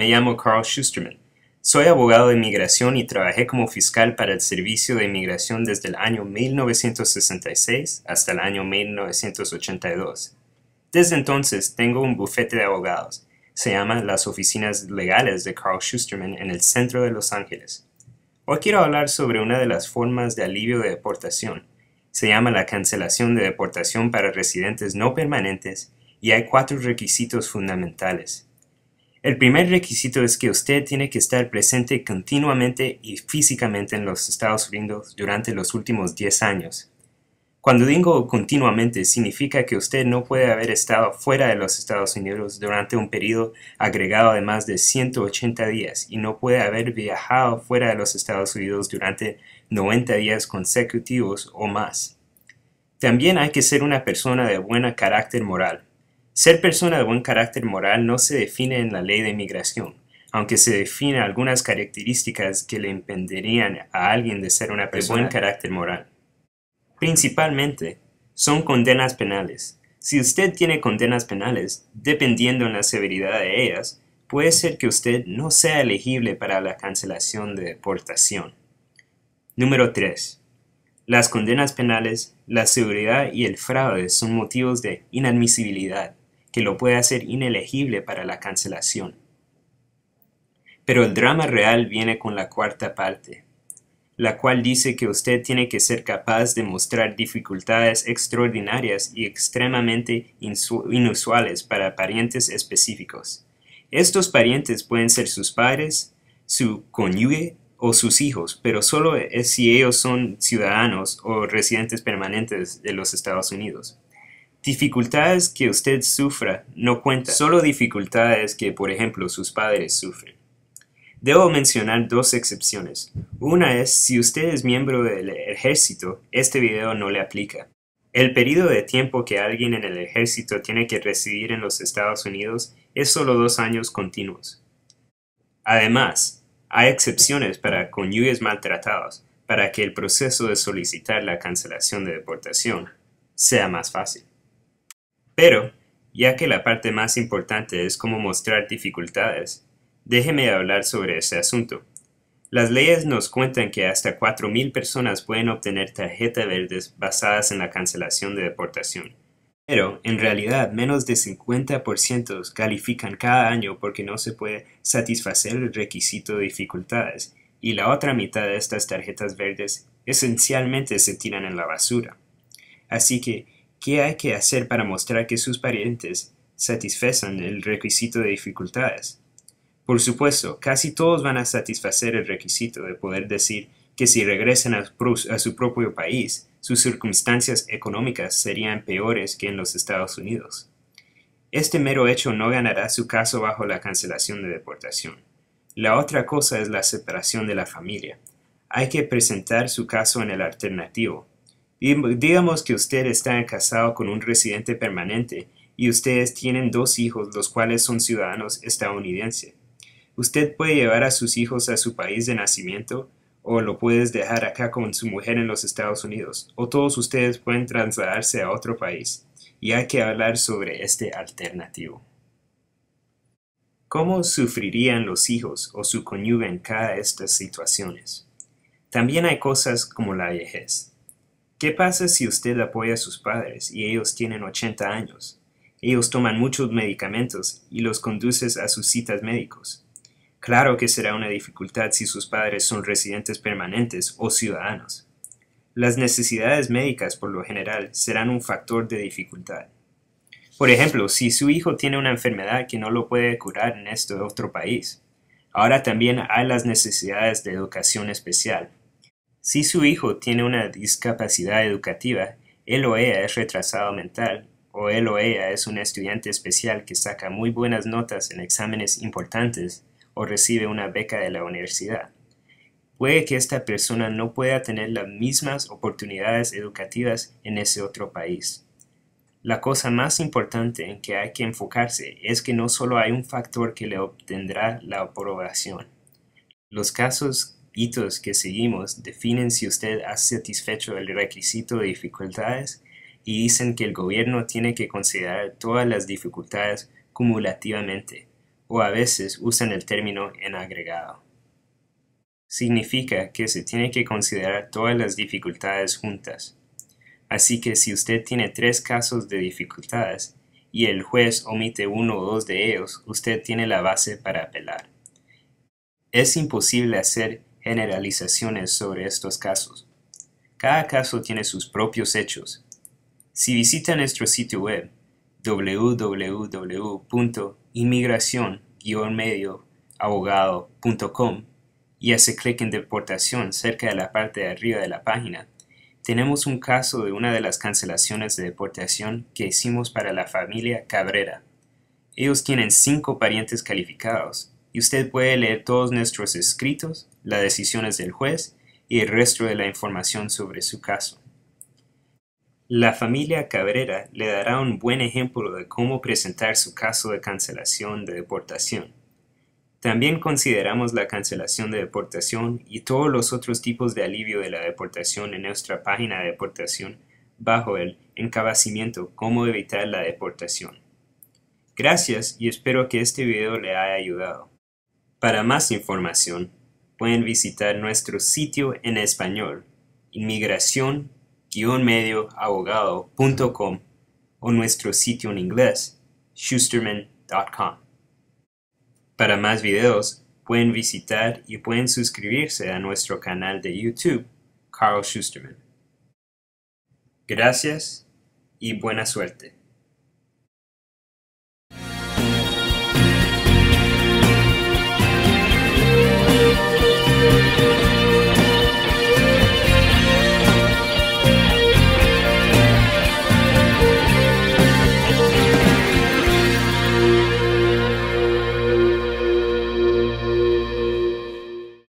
Me llamo Carl Schusterman. Soy abogado de inmigración y trabajé como fiscal para el Servicio de Inmigración desde el año 1966 hasta el año 1982. Desde entonces tengo un bufete de abogados. Se llama las oficinas legales de Carl Schusterman en el centro de Los Ángeles. Hoy quiero hablar sobre una de las formas de alivio de deportación. Se llama la cancelación de deportación para residentes no permanentes y hay cuatro requisitos fundamentales. El primer requisito es que usted tiene que estar presente continuamente y físicamente en los Estados Unidos durante los últimos 10 años. Cuando digo continuamente, significa que usted no puede haber estado fuera de los Estados Unidos durante un periodo agregado de más de 180 días y no puede haber viajado fuera de los Estados Unidos durante 90 días consecutivos o más. También hay que ser una persona de buen carácter moral. Ser persona de buen carácter moral no se define en la ley de inmigración, aunque se define algunas características que le impenderían a alguien de ser una persona de buen carácter moral. Principalmente, son condenas penales. Si usted tiene condenas penales, dependiendo en la severidad de ellas, puede ser que usted no sea elegible para la cancelación de deportación. Número 3. Las condenas penales, la seguridad y el fraude son motivos de inadmisibilidad que lo puede hacer inelegible para la cancelación. Pero el drama real viene con la cuarta parte, la cual dice que usted tiene que ser capaz de mostrar dificultades extraordinarias y extremadamente inusuales para parientes específicos. Estos parientes pueden ser sus padres, su cónyuge o sus hijos, pero solo es eh, si ellos son ciudadanos o residentes permanentes de los Estados Unidos. Dificultades que usted sufra no cuentan, solo dificultades que, por ejemplo, sus padres sufren. Debo mencionar dos excepciones. Una es si usted es miembro del ejército, este video no le aplica. El periodo de tiempo que alguien en el ejército tiene que residir en los Estados Unidos es solo dos años continuos. Además, hay excepciones para cónyuges maltratados para que el proceso de solicitar la cancelación de deportación sea más fácil. Pero, ya que la parte más importante es cómo mostrar dificultades, déjeme hablar sobre ese asunto. Las leyes nos cuentan que hasta 4.000 personas pueden obtener tarjetas verdes basadas en la cancelación de deportación. Pero, en realidad, menos de 50% califican cada año porque no se puede satisfacer el requisito de dificultades, y la otra mitad de estas tarjetas verdes esencialmente se tiran en la basura. Así que, ¿Qué hay que hacer para mostrar que sus parientes satisfacen el requisito de dificultades? Por supuesto, casi todos van a satisfacer el requisito de poder decir que si regresan a, a su propio país, sus circunstancias económicas serían peores que en los Estados Unidos. Este mero hecho no ganará su caso bajo la cancelación de deportación. La otra cosa es la separación de la familia. Hay que presentar su caso en el alternativo, digamos que usted está casado con un residente permanente y ustedes tienen dos hijos los cuales son ciudadanos estadounidenses. Usted puede llevar a sus hijos a su país de nacimiento o lo puedes dejar acá con su mujer en los Estados Unidos o todos ustedes pueden trasladarse a otro país y hay que hablar sobre este alternativo. ¿Cómo sufrirían los hijos o su cónyuge en cada de estas situaciones? También hay cosas como la vejez. ¿Qué pasa si usted apoya a sus padres y ellos tienen 80 años? Ellos toman muchos medicamentos y los conduces a sus citas médicos. Claro que será una dificultad si sus padres son residentes permanentes o ciudadanos. Las necesidades médicas por lo general serán un factor de dificultad. Por ejemplo, si su hijo tiene una enfermedad que no lo puede curar en este otro país, ahora también hay las necesidades de educación especial si su hijo tiene una discapacidad educativa, él o ella es retrasado mental, o él o ella es un estudiante especial que saca muy buenas notas en exámenes importantes o recibe una beca de la universidad. Puede que esta persona no pueda tener las mismas oportunidades educativas en ese otro país. La cosa más importante en que hay que enfocarse es que no solo hay un factor que le obtendrá la aprobación. Los casos hitos que seguimos definen si usted ha satisfecho el requisito de dificultades y dicen que el gobierno tiene que considerar todas las dificultades cumulativamente, o a veces usan el término en agregado. Significa que se tiene que considerar todas las dificultades juntas. Así que si usted tiene tres casos de dificultades y el juez omite uno o dos de ellos, usted tiene la base para apelar. Es imposible hacer generalizaciones sobre estos casos. Cada caso tiene sus propios hechos. Si visita nuestro sitio web wwwinmigracion medioabogadocom y hace clic en deportación cerca de la parte de arriba de la página, tenemos un caso de una de las cancelaciones de deportación que hicimos para la familia Cabrera. Ellos tienen cinco parientes calificados y usted puede leer todos nuestros escritos las decisiones del juez y el resto de la información sobre su caso. La familia Cabrera le dará un buen ejemplo de cómo presentar su caso de cancelación de deportación. También consideramos la cancelación de deportación y todos los otros tipos de alivio de la deportación en nuestra página de deportación bajo el encabacimiento Cómo evitar la deportación. Gracias y espero que este video le haya ayudado. Para más información, pueden visitar nuestro sitio en español, inmigración-medioabogado.com o nuestro sitio en inglés, schusterman.com. Para más videos, pueden visitar y pueden suscribirse a nuestro canal de YouTube, Carl Schusterman. Gracias y buena suerte.